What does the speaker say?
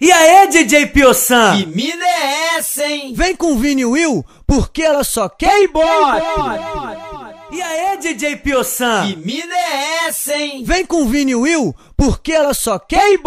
E aí, DJ Piosan? Que mina é essa, hein? Vem com Vini Will, porque ela só quer ir E aí, DJ Piosan? Que mina é essa, hein? Vem com Vini Will, porque ela só quer ir